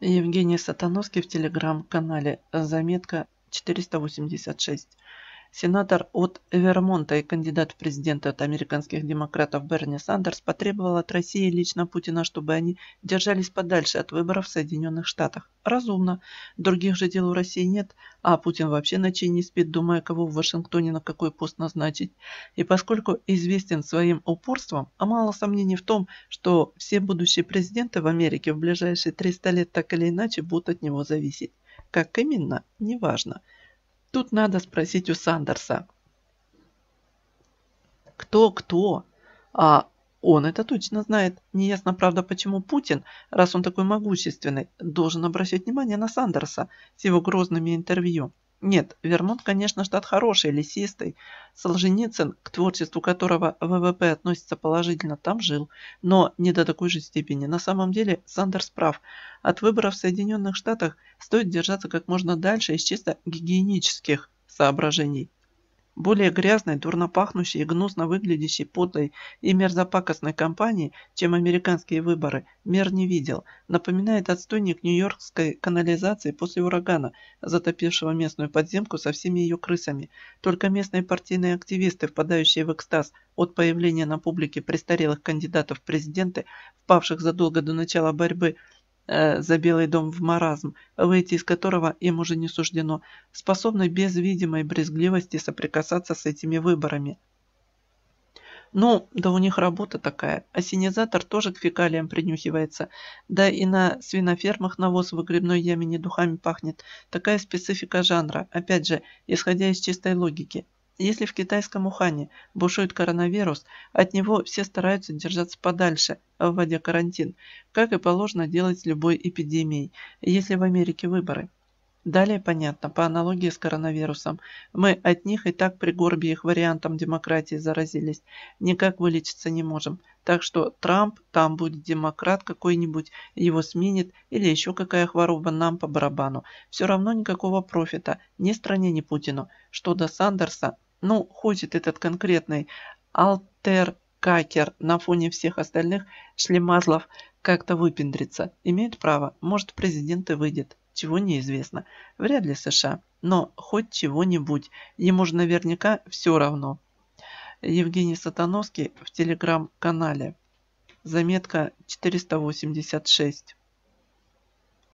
Евгений Сатановский в телеграм-канале. Заметка 486. Сенатор от Вермонта и кандидат в президенты от американских демократов Берни Сандерс потребовал от России лично Путина, чтобы они держались подальше от выборов в Соединенных Штатах. Разумно. Других же дел у России нет, а Путин вообще ночей не спит, думая, кого в Вашингтоне на какой пост назначить. И поскольку известен своим упорством, а мало сомнений в том, что все будущие президенты в Америке в ближайшие 300 лет так или иначе будут от него зависеть. Как именно, неважно. важно. Тут надо спросить у Сандерса. Кто-кто? А он это точно знает. Неясно, правда, почему Путин, раз он такой могущественный, должен обращать внимание на Сандерса с его грозными интервью. Нет, Вермонт, конечно, штат хороший, лесистый. Солженицын, к творчеству которого ВВП относится положительно, там жил. Но не до такой же степени. На самом деле, Сандерс прав. От выборов в Соединенных Штатах стоит держаться как можно дальше из чисто гигиенических соображений более грязной, дурно пахнущей и гнусно выглядящей подлой и мерзопакостной кампании, чем американские выборы, мер не видел. Напоминает отстойник нью-йоркской канализации после урагана, затопившего местную подземку со всеми ее крысами. Только местные партийные активисты, впадающие в экстаз от появления на публике престарелых кандидатов в президенты, впавших задолго до начала борьбы, Э, за Белый дом в маразм, выйти из которого им уже не суждено, способны без видимой брезгливости соприкасаться с этими выборами. Ну, да у них работа такая. Осенизатор тоже к фекалиям принюхивается. Да и на свинофермах навоз в выгребной яме не духами пахнет. Такая специфика жанра, опять же, исходя из чистой логики. Если в китайском Ухане бушует коронавирус, от него все стараются держаться подальше, а вводя карантин, как и положено делать с любой эпидемией, если в Америке выборы. Далее понятно, по аналогии с коронавирусом, мы от них и так при горбе их вариантом демократии заразились, никак вылечиться не можем. Так что Трамп, там будет демократ какой-нибудь, его сменит или еще какая хвороба нам по барабану. Все равно никакого профита ни стране, ни Путину. Что до Сандерса, ну, ходит этот конкретный алтеркакер на фоне всех остальных шлемазлов как-то выпендрится. Имеет право. Может, президент и выйдет. Чего неизвестно. Вряд ли США. Но хоть чего-нибудь. Ему же наверняка все равно. Евгений Сатановский в телеграм-канале. Заметка 486.